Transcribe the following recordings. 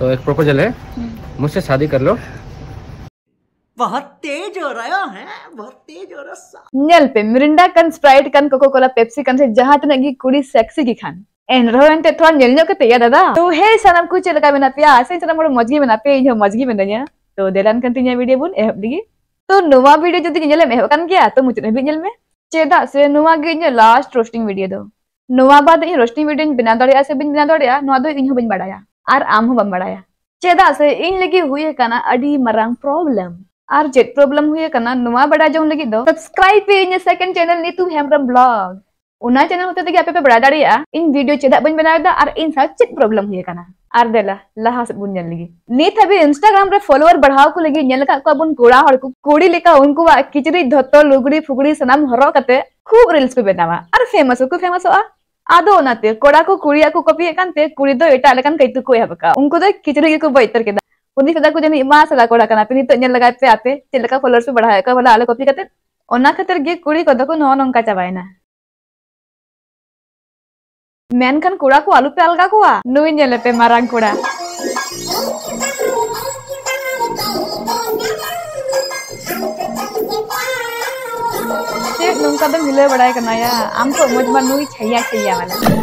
तो एक प्रपोजल है हम्म। मुझसे शादी कर लो बहुत तेज हो रहा है बहुत तेज हो स्प्राइट कन कोको जहां सेक्सी की खान एनरोएंटे थोड़ा दादा तो हे सनम कुछ लगा बिना पिया ऐसे मजगी बिना पे तो तो जो मजगी तो चेदा से नुवा के जो लास्ट रोस्टिंग बाद ये रोस्टिंग बना बिना दड़िया से बिना ᱟᱨ ᱟᱢ ᱦᱚᱸ ᱵᱟᱢ ᱵᱟᱲᱟᱭᱟ ᱪᱮᱫᱟᱜ ᱥᱮ ᱤᱧ ᱞᱟᱹᱜᱤᱫ ᱦᱩᱭ ᱟᱠᱟᱱᱟ ᱟᱹᱰᱤ ᱢᱟᱨᱟᱝ ᱯᱨᱚᱵᱞᱮᱢ ᱟᱨ ᱪᱮᱫ ᱯᱨᱚᱵᱞᱮᱢ ᱦᱩᱭ ᱟᱠᱟᱱᱟ ᱱᱚᱣᱟ ᱵᱟᱲᱟᱭ ᱡᱚᱝ ᱞᱟᱹᱜᱤᱫ ᱫᱚ ᱥᱟᱵᱥᱠᱨᱟᱭᱤᱵ ᱯᱮ ᱤᱧᱟᱹᱜ ᱥᱮᱠᱮᱱᱰ ᱪᱮᱱᱮᱞ ᱱᱤᱛᱩ ᱦᱮᱢᱵᱨᱚᱢ ᱵᱞᱚᱜ ᱚᱱᱟ ᱪᱮᱱᱮᱞ ᱦᱚᱛᱮ ᱛᱮᱜᱮ ᱟᱯᱮ ᱯᱮ ᱵᱟᱲᱟᱭ ᱫᱟᱲᱮᱭᱟᱜᱼᱟ ᱤᱧ ᱵᱷᱤᱰᱤᱭᱳ ᱪᱮᱫᱟᱜ ᱵᱟᱹᱧ ᱵᱮᱱᱟᱣᱮᱫᱟ ᱟᱨ ᱤᱧ ᱥᱟᱶ ᱪᱮᱫ ᱯᱨᱚᱵᱞᱮᱢ ᱦᱩᱭ ᱟᱠᱟᱱᱟ ᱟᱨ ᱫᱮᱞᱟ ᱞᱟᱦᱟ ᱥᱮᱫ ᱵᱚᱱ ᱧᱮᱞ ᱞᱮᱜᱮ ᱱᱤᱛ ᱦᱟᱹᱵᱤᱡ ᱤᱱᱥᱴᱟᱜᱨᱟᱢ ᱨᱮ ᱯᱷᱚᱞᱳᱣᱟᱨ ᱵᱟᱲᱦᱟᱣ ᱠᱚ ᱞᱟᱹᱜᱤᱫ ᱧᱮᱞ ᱟᱠᱟᱫ ᱠᱚᱣᱟ ᱵᱚᱱ ᱠᱚᱲᱟ ᱦᱚᱲ ᱠᱚ ᱠᱩᱲᱤ ᱞᱮᱠᱟ ᱩᱱᱠᱩᱣᱟᱜ ᱠᱤᱪᱨᱤᱡ ᱫᱷᱚᱛᱚ ᱞᱩᱜᱽᱲᱤ ᱯᱷᱩᱜᱽᱲᱤ ᱥᱟᱱᱟᱢ ᱦᱚᱨᱚᱜ ᱠᱟᱛᱮ ᱠᱷᱩᱵ ᱨᱤᱞᱥ ᱠᱚ ᱵᱮᱱᱟᱣᱟ ᱟᱨ ᱯᱷᱮᱢᱟᱥ ᱦᱚᱸᱠᱚ ᱯᱷᱮᱢᱟᱥᱚᱜᱼᱟ अदे को कपिये कुरी एटकान कई को उनको खिचड़ी को बजतर के जन सदा को लगा पे आपे चलकर फलोर्स पे बढ़ाया का वाला आलो कपी कत खातर के कुड़ी को नंका चाबाइना मेन खान को आलू पे अलगा को नुले पे मारा कोड़ा ᱚᱱᱠᱟ ᱫᱚᱢ ᱦᱤᱞᱟᱹᱣ ᱵᱟᱲᱟᱭ ᱠᱟᱱᱟ ᱭᱟ ᱟᱢ ᱛᱚ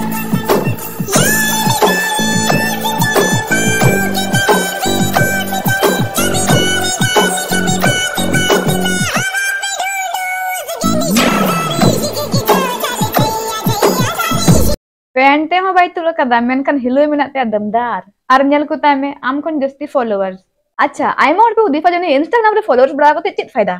पेंटे में बाई तो तुल कदा हिलो दमदार को आम खन जस्ती फॉलोवर्स अच्छा आयमा और पे उदीफा जने इंस्टाग्राम रे फॉलोअर्स को ते तो चित फायदा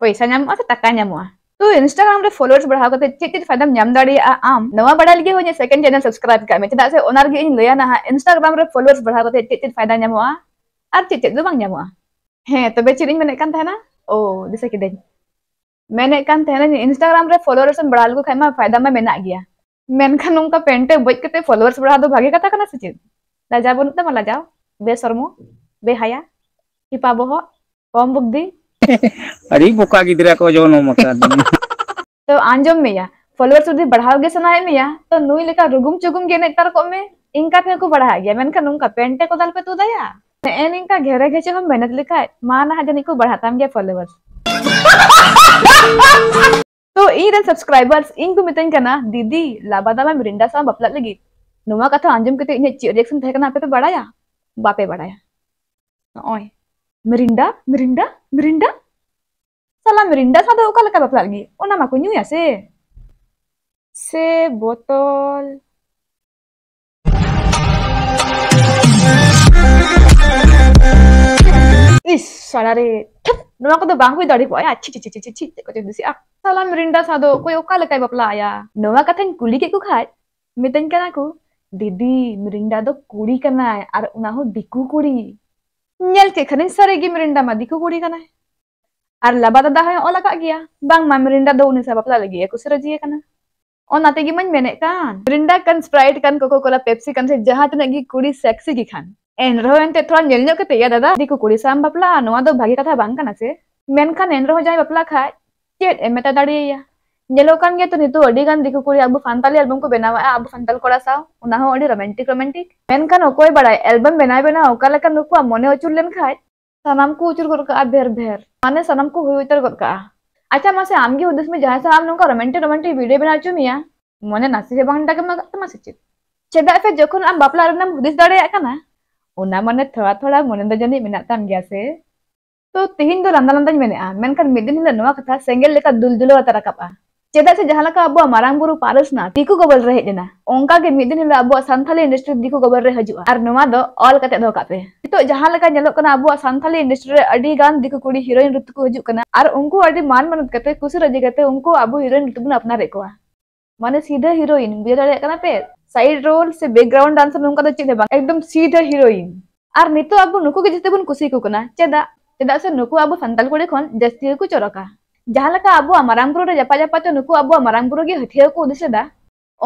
पैसा नाम असे अच्छा, टका तो इंस्टाग्राम के फॉलोअर्स बढ़ाकर चेक चेक फायदा नम दाम नवा बढ़ा लगे हुए सेकेंड चैनल सब्सक्राइब कर में चाहे इन लिया ना इंस्टाग्राम के फॉलोअर्स बढ़ाकर चेक चेक फायदा नाम और चेक चेक हाँ तब चेक मेने ओ दिसा किदे मेने इंस्टाग्राम के फॉलोअर्स बढ़ा लगे खाए फायदा में मेना तो तो तो गया मनखान नौका पेंटे गज कर फॉलोअर्स बढ़ा दो भागे कथा से चेक लाजा बनू तम लाजाओ बे सरमो बे हाया हिपा बहो कम बुद्धि अरे बुका को जो नो मका तो आंजम में या फॉलोअर्स उदी बढ़ाव गे सनाए में या तो नुई लेका रुगुम चुगुम गे को में इनका थे को बढ़ा गया मैंने कहा पेंटे को दल पे तू दया एन इनका घेरे घेचे हम मेहनत लिखा को बढ़ाता हम गया फॉलोअर्स तो इन सब्सक्राइबर्स इनको मिताइन दीदी लाबादा मिरिंडा सा बपला लगी कथा आंजम के इन रिएक्शन थे पे पे बढ़ाया बापे बढ़ाया ओए Mirinda Mirinda Merinda? Salah Merinda, sada uka lekap lagi. Oh nama aku nyu ya se. Se botol. Is, salah re. Nama aku tuh bangku dari boy, ya. aci cici cici cici, kau jadi si ah. Salah Merinda sado, kau uka lekap bapla ya. Nama katanya kuli ke kuhat. Miten kan aku, Didi, Merinda tuh kuli kena, kan ar unahu diku kuli. ᱧ্যালᱛᱮ ຂະນິ સરગી Mirinda માદીકુ કુડી કના આર લબા દાદા હૈ ઓલકા ગયા બાંગ મા મરિંડા દો ઉનિ સા બપલા લગીય કુસરો જીય કના ઓન આતેગી મન મેને કાન રિંડા કન સ્પ્રાઇટ કન કોકોકોલા પેપ્સી કન જેહાત નેગી કુડી સેક્સી કી ખાન એન્ડરો હેન તે થોરા નેલજો કે તે યાદા દાદા દીકુ કુડી સામ બપલા આ નોઆ દો ભાગી કથા બાંગ કના સે મેન કાન એન્ડરો હો જાય બપલા ખાય ચેત મેતા ડાડીયા दिखकुरी अब फानताली एलबम को बनावा अब फानताल कड़ा सा रोमेंटिक रोमेंटिक मेनखान अकोय बड़ा एलबम बना बना अका नुक मन अचुर लेखा सामान को उचुर गेर भेर माने सामान को हुई उतर गा अच्छा मैसे आम गे हदेश में जहां सा नौका रोमांटिक रोमेंटिक भिडियो बना चुमी मन नासी बांगा से चित चेदा से जख आम बापला हदीस दाना मन थोड़ा थोड़ा मन दजानी मेतम गया से तो तीन दो लादा लादा मेखान मिदिन हिल खा सेंगल दुल दुलवा तरकबा चेदा से जहां अब मारांगुरु पारसना दिकु गबल रहेना अंका के मिदिन अब सानी इंडस्ट्री दिको गबल तो रे हजुआ दोपे नितोक अब सानी इंडस्ट्री अभी गान दिकु कुड़ी हिरोइन ऋतु को हजुना और उनको मान मानद खुशी रजी करते उनको अब हिरोइन ऋतु बुन अपना को माने सीधा हिरोइन बुझे दाड़ा पे साइड रोल से बैकग्राउंड डांसर नौका तो चेदे एकदम सीधा हिरोइन और नितो अब नुक जिते बन कुछ चेदा चेदा से नुक अब सानी कुड़ी खन जास्ती को चरका जहां अब मारांगुरु जपा जपा तो नुक अब मारांगुरु हथियार को उदेदा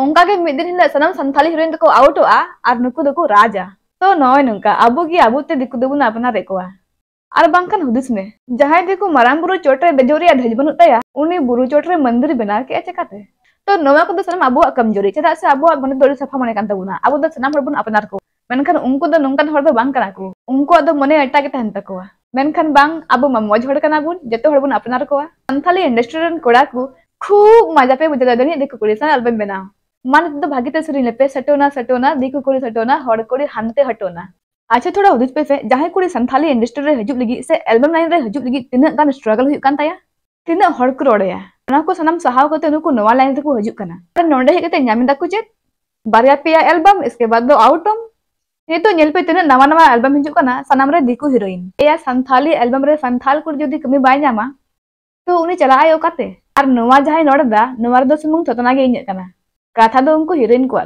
ओंका के मिद दिन हिल सनाम सानथाली हिरोइन को आउटोआ और नुक दो राजा तो नॉय नुका अब अब ते दिकू अपना रेकोआ और बांकन हुदिस में जहां दिकू मारांगुरु चोटरे बेजो धज बनू तया बुरु चोटरे मंदिर बना के चेकाते तो नवा को सामने अब कमजोरी चेदा से अब मन दो साफा मन कान तबुना अब सनाम बन अपनार को मेनखान उनको दो नोकान हर दो बांग कना उनको दो मने एटागे तहन तकवा मेनखान बांग अब ममज हर कना बुन जतो हर बुन अपनार कोवा संथाली इंडस्ट्री रन कोड़ा को खूब मजा पे बुझे दनी देखो कुड़ी सा एल्बम बनाओ मान तो भागी तसरी लेपे सटोना सटोना देखो कुड़ी सटोना हड़ कुड़ी हानते हटोना अच्छा थोड़ा हुदुज पे जहां कुड़ी संथाली इंडस्ट्री रे हजूब लगी से एल्बम लाइन रे हजूब लगी तिना गान स्ट्रगल हुई कान ताया तिना हर को रोड़या ना को सनम सहाव करते नुको नवा लाइन रे को हजूब कना नोंडे हे कते न्यामिदा को जे बारया एल्बम इसके बाद दो आउटम नितपेती नवा नवा एलबम हजना सनाम दिकू हिरोन या सानी एलबम सानथाल जी कमी बामा तो उन्हें चलाते जहां नड़दा नवा सूम थतना इंजना कथा तो उनको हिरोन को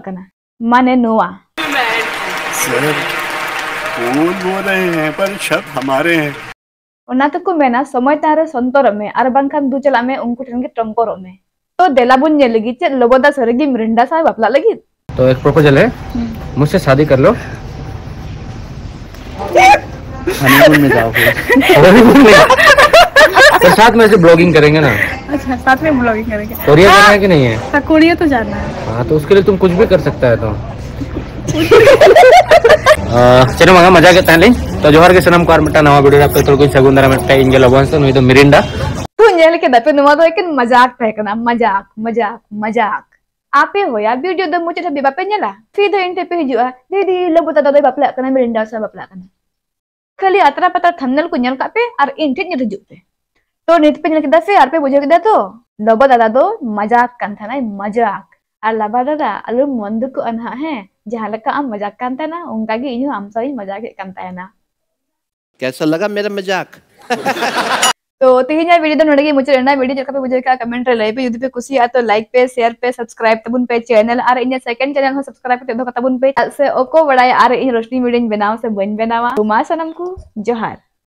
माने नवा तो मेना समय तारे सन्तर में और बाखान दू चला में उनको टंकर में तो देला बन चे लोबदा सरगी मृंडा सा बापला तो एक प्रपोजल है मुझसे शादी कर लो हनीमून में जाओ हनीमून में और साथ में ऐसे ब्लॉगिंग करेंगे ना अच्छा साथ में ब्लॉगिंग करेंगे कोरिया जाना है हाँ, कि नहीं है हाँ, तो जाना है हाँ तो उसके लिए तुम कुछ भी कर सकता है तो चलो मगा मजा के ताले तो जोहर के सनम कुमार मिट्टा नवा वीडियो आपको तो कुछ सगुंदरा मिट्टा इंगे लोगों से नहीं तो मिरिंडा तू इंजल के दपे नुवा तो एक मजाक फेंकना मजाक मजाक मजाक आपे होया वीडियो द मुचे तो बेबापे नेला फिर द इंटे पे हिजुआ दीदी लबुता दादा बापला कना मिरिंडा सा बापला कना खाली अतरा पतरा थमनल को नेल पे और इन ठेन नेल हजू पे तो नेट पे नेल से और पे बुझे केदा तो लबो दादा दो मजाक कान थाना मजाक और लबा दादा आलू मन को ना है जहाँ लका आम मजाक कान थाना उनका इन आम सही मजाक कैसा लगा मेरा मजाक तो तीन या वीडियो तो नोड़ी मुझे वीडियो बुझे मुझे कमेंट लाइ पे यदि पे खुशी तो लाइक पे शेयर पे सब्सक्राइब तब पे चैनल और इन सेकंड चैनल को सब्सक्राइब पे दोन पे से ओको बड़ा और इन रोशनी वीडियो बनाव से बन बनावा उमा सनम को जोहार